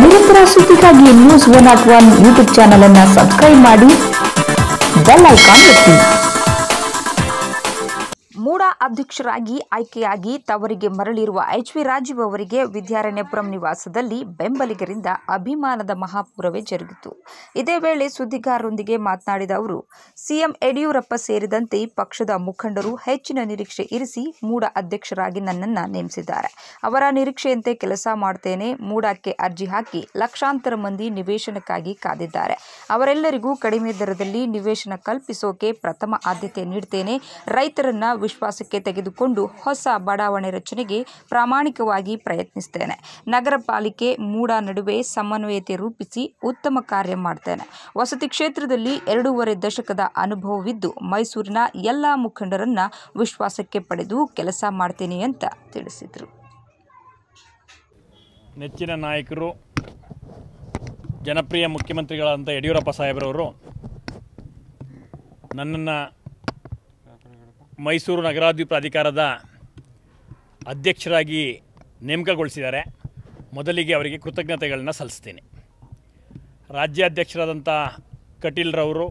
ನಿರಂತರ ಸುದ್ದಿಗಾಗಿ news one at one YouTube channel ಅನ್ನ ಸಬ್ಸ್ಕ್ರೈಬ್ ಮಾಡಿ ಬೆಲ್ ಐಕಾನ್ ಒತ್ತಿ ಅಧ್ಯಕ್ಷರಾಗಿ ಆಯ್ಕೆಯಾಗಿ ತವರಿಗೆ ಮರಳಿರುವ ಎಚ್ ವಿ ರಾಜೀವ್ ಅವರಿಗೆ ವಿದ್ಯಾರಣ್ಯಪುರಂ ನಿವಾಸದಲ್ಲಿ ಬೆಂಬಲಿಗರಿಂದ ಅಭಿಮಾನದ ಮಹಾಪೂರವೇ ಜರುಗಿತು ಇದೇ ವೇಳೆ ಸುದ್ದಿಗಾರರೊಂದಿಗೆ ಮಾತನಾಡಿದ ಅವರು ಸಿಎಂ ಯಡಿಯೂರಪ್ಪ ಸೇರಿದಂತೆ ಪಕ್ಷದ ಮುಖಂಡರು ಹೆಚ್ಚಿನ ನಿರೀಕ್ಷೆ ಇರಿಸಿ ಮೂಡ ಅಧ್ಯಕ್ಷರಾಗಿ ನನ್ನನ್ನು ನೇಮಿಸಿದ್ದಾರೆ ಅವರ ನಿರೀಕ್ಷೆಯಂತೆ ಕೆಲಸ ಮಾಡ್ತೇನೆ ಮೂಡಕ್ಕೆ ಅರ್ಜಿ ಹಾಕಿ ಲಕ್ಷಾಂತರ ಮಂದಿ ನಿವೇಶನಕ್ಕಾಗಿ ಕಾದಿದ್ದಾರೆ ಅವರೆಲ್ಲರಿಗೂ ಕಡಿಮೆ ದರದಲ್ಲಿ ನಿವೇಶನ ಕಲ್ಪಿಸೋಕೆ ಪ್ರಥಮ ಆದ್ಯತೆ ನೀಡ್ತೇನೆ ರೈತರನ್ನ ವಿಶ್ವಾಸ ತೆಗೆದುಕೊಂಡು ಹೊಸ ಬಡಾವಣೆ ರಚನೆಗೆ ಪ್ರಾಮಾಣಿಕವಾಗಿ ಪ್ರಯತ್ನಿಸ್ತೇನೆ ನಗರ ಪಾಲಿಕೆ ಮೂಡ ನಡುವೆ ಸಮನ್ವಯತೆ ರೂಪಿಸಿ ಉತ್ತಮ ಕಾರ್ಯ ಮಾಡ್ತೇನೆ ವಸತಿ ಕ್ಷೇತ್ರದಲ್ಲಿ ಎರಡೂವರೆ ದಶಕದ ಅನುಭವವಿದ್ದು ಮೈಸೂರಿನ ಎಲ್ಲ ಮುಖಂಡರನ್ನ ವಿಶ್ವಾಸಕ್ಕೆ ಪಡೆದು ಕೆಲಸ ಮಾಡ್ತೇನೆ ಅಂತ ತಿಳಿಸಿದರು ನೆಚ್ಚಿನ ನಾಯಕರು ಜನಪ್ರಿಯ ಮುಖ್ಯಮಂತ್ರಿಗಳಾದಂಥ ಯಡಿಯೂರಪ್ಪ ಸಾಹೇಬ್ರವರು ನನ್ನನ್ನು ಮೈಸೂರು ನಗರಾಭಿವೃದ್ಧಿ ಪ್ರಾಧಿಕಾರದ ಅಧ್ಯಕ್ಷರಾಗಿ ನೇಮಕಗೊಳಿಸಿದ್ದಾರೆ ಮೊದಲಿಗೆ ಅವರಿಗೆ ಕೃತಜ್ಞತೆಗಳನ್ನು ಸಲ್ಲಿಸ್ತೀನಿ ರಾಜ್ಯಾಧ್ಯಕ್ಷರಾದಂಥ ಕಟೀಲ್ರವರು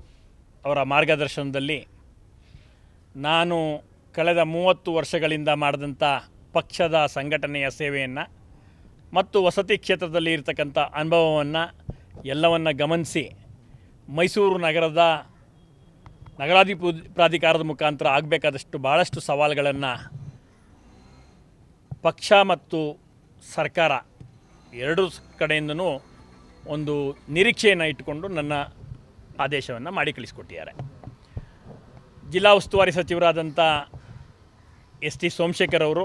ಅವರ ಮಾರ್ಗದರ್ಶನದಲ್ಲಿ ನಾನು ಕಳೆದ ಮೂವತ್ತು ವರ್ಷಗಳಿಂದ ಮಾಡಿದಂಥ ಪಕ್ಷದ ಸಂಘಟನೆಯ ಸೇವೆಯನ್ನು ಮತ್ತು ವಸತಿ ಕ್ಷೇತ್ರದಲ್ಲಿ ಇರತಕ್ಕಂಥ ಅನುಭವವನ್ನು ಎಲ್ಲವನ್ನು ಗಮನಿಸಿ ಮೈಸೂರು ನಗರದ ನಗರಾಧಿ ಪ್ರಾಧಿಕಾರದ ಮುಖಾಂತರ ಆಗಬೇಕಾದಷ್ಟು ಭಾಳಷ್ಟು ಸವಾಲುಗಳನ್ನು ಪಕ್ಷ ಮತ್ತು ಸರ್ಕಾರ ಎರಡೂ ಕಡೆಯಿಂದನೂ ಒಂದು ನಿರೀಕ್ಷೆಯನ್ನು ಇಟ್ಟುಕೊಂಡು ನನ್ನ ಆದೇಶವನ್ನು ಮಾಡಿ ಕಳಿಸ್ಕೊಟ್ಟಿದ್ದಾರೆ ಜಿಲ್ಲಾ ಉಸ್ತುವಾರಿ ಸಚಿವರಾದಂಥ ಎಸ್ ಟಿ ಸೋಮಶೇಖರ್ ಅವರು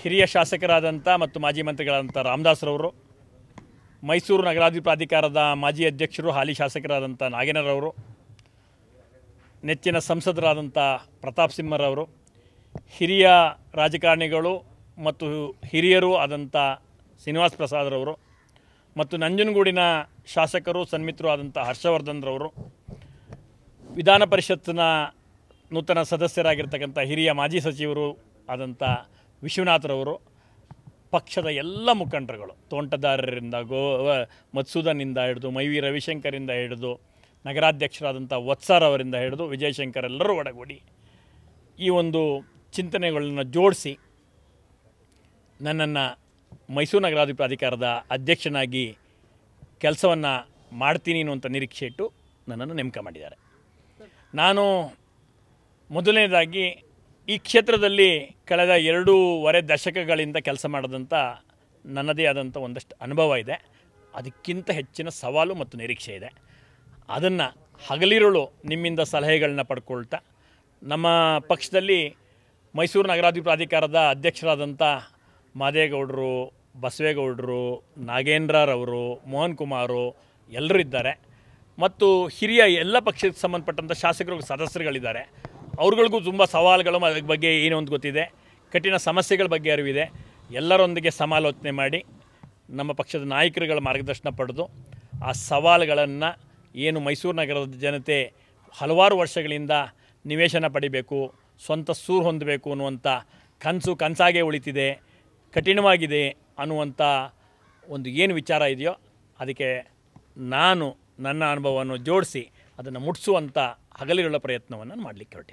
ಹಿರಿಯ ಶಾಸಕರಾದಂಥ ಮತ್ತು ಮಾಜಿ ಮಂತ್ರಿಗಳಾದಂಥ ರಾಮದಾಸ್ರವರು ಮೈಸೂರು ನಗರಾಧಿ ಪ್ರಾಧಿಕಾರದ ಮಾಜಿ ಅಧ್ಯಕ್ಷರು ಹಾಲಿ ಶಾಸಕರಾದಂಥ ನಾಗೇನರವರು ನೆಚ್ಚಿನ ಸಂಸದರಾದಂಥ ಪ್ರತಾಪ್ ಸಿಂಹರವರು ಹಿರಿಯ ರಾಜಕಾರಣಿಗಳು ಮತ್ತು ಹಿರಿಯರು ಆದಂಥ ಶ್ರೀನಿವಾಸ್ ಪ್ರಸಾದ್ರವರು ಮತ್ತು ನಂಜನಗೂಡಿನ ಶಾಸಕರು ಸನ್ಮಿತ್ರರು ಆದಂಥ ಹರ್ಷವರ್ಧನ್ರವರು ವಿಧಾನ ಪರಿಷತ್ತಿನ ನೂತನ ಸದಸ್ಯರಾಗಿರ್ತಕ್ಕಂಥ ಹಿರಿಯ ಮಾಜಿ ಸಚಿವರು ಆದಂಥ ವಿಶ್ವನಾಥ್ರವರು ಪಕ್ಷದ ಎಲ್ಲ ಮುಖಂಡರುಗಳು ತೋಂಟದಾರರಿಂದ ಗೋ ಮತ್ಸೂದನಿಂದ ಹಿಡಿದು ಮೈ ವಿ ರವಿಶಂಕರಿಂದ ಹಿಡಿದು ನಗರಾಧ್ಯಕ್ಷರಾದಂಥ ವತ್ಸಾರ್ ಅವರಿಂದ ಹಿಡಿದು ವಿಜಯಶಂಕರ್ ಎಲ್ಲರೂ ಒಡಗೂಡಿ ಈ ಒಂದು ಚಿಂತನೆಗಳನ್ನು ಜೋಡಿಸಿ ನನ್ನನ್ನು ಮೈಸೂರು ನಗರಾಧಿ ಪ್ರಾಧಿಕಾರದ ಅಧ್ಯಕ್ಷನಾಗಿ ಕೆಲಸವನ್ನು ಮಾಡ್ತೀನಿ ಅನ್ನುವಂಥ ನಿರೀಕ್ಷೆ ಇಟ್ಟು ನನ್ನನ್ನು ನೇಮಕ ಮಾಡಿದ್ದಾರೆ ನಾನು ಮೊದಲನೇದಾಗಿ ಈ ಕ್ಷೇತ್ರದಲ್ಲಿ ಕಳೆದ ಎರಡೂವರೆ ದಶಕಗಳಿಂದ ಕೆಲಸ ಮಾಡಿದಂಥ ನನ್ನದೇ ಆದಂಥ ಒಂದಷ್ಟು ಅನುಭವ ಇದೆ ಅದಕ್ಕಿಂತ ಹೆಚ್ಚಿನ ಸವಾಲು ಮತ್ತು ನಿರೀಕ್ಷೆ ಇದೆ ಅದನ್ನು ಹಗಲಿರುಳು ನಿಮ್ಮಿಂದ ಸಲಹೆಗಳನ್ನ ಪಡ್ಕೊಳ್ತಾ ನಮ್ಮ ಪಕ್ಷದಲ್ಲಿ ಮೈಸೂರು ನಗರಾಭಿವೃದ್ಧಿ ಪ್ರಾಧಿಕಾರದ ಅಧ್ಯಕ್ಷರಾದಂಥ ಮಾದೇಗೌಡರು ಬಸವೇಗೌಡರು ನಾಗೇಂದ್ರರವರು ಮೋಹನ್ ಕುಮಾರು ಎಲ್ಲರೂ ಇದ್ದಾರೆ ಮತ್ತು ಹಿರಿಯ ಎಲ್ಲ ಪಕ್ಷಕ್ಕೆ ಸಂಬಂಧಪಟ್ಟಂಥ ಶಾಸಕರು ಸದಸ್ಯರುಗಳಿದ್ದಾರೆ ಅವ್ರಗಳಿಗೂ ತುಂಬ ಸವಾಲುಗಳು ಅದ್ರ ಬಗ್ಗೆ ಏನೋ ಒಂದು ಗೊತ್ತಿದೆ ಕಠಿಣ ಸಮಸ್ಯೆಗಳ ಬಗ್ಗೆ ಅರಿವಿದೆ ಎಲ್ಲರೊಂದಿಗೆ ಸಮಾಲೋಚನೆ ಮಾಡಿ ನಮ್ಮ ಪಕ್ಷದ ನಾಯಕರುಗಳ ಮಾರ್ಗದರ್ಶನ ಪಡೆದು ಆ ಸವಾಲುಗಳನ್ನು ಏನು ಮೈಸೂರು ನಗರದ ಜನತೆ ಹಲವಾರು ವರ್ಷಗಳಿಂದ ನಿವೇಶನ ಪಡಿಬೇಕು ಸ್ವಂತ ಸೂರು ಹೊಂದಬೇಕು ಅನ್ನುವಂಥ ಕನಸು ಕನಸಾಗೆ ಉಳಿತಿದೆ ಕಠಿಣವಾಗಿದೆ ಅನ್ನುವಂಥ ಒಂದು ಏನು ವಿಚಾರ ಇದೆಯೋ ಅದಕ್ಕೆ ನಾನು ನನ್ನ ಅನುಭವವನ್ನು ಜೋಡಿಸಿ ಅದನ್ನು ಮುಟ್ಟಿಸುವಂಥ ಹಗಲಿಗಳ ಪ್ರಯತ್ನವನ್ನು ಮಾಡಲಿಕ್ಕೆ ಹೊರಟಿದ್ದೆ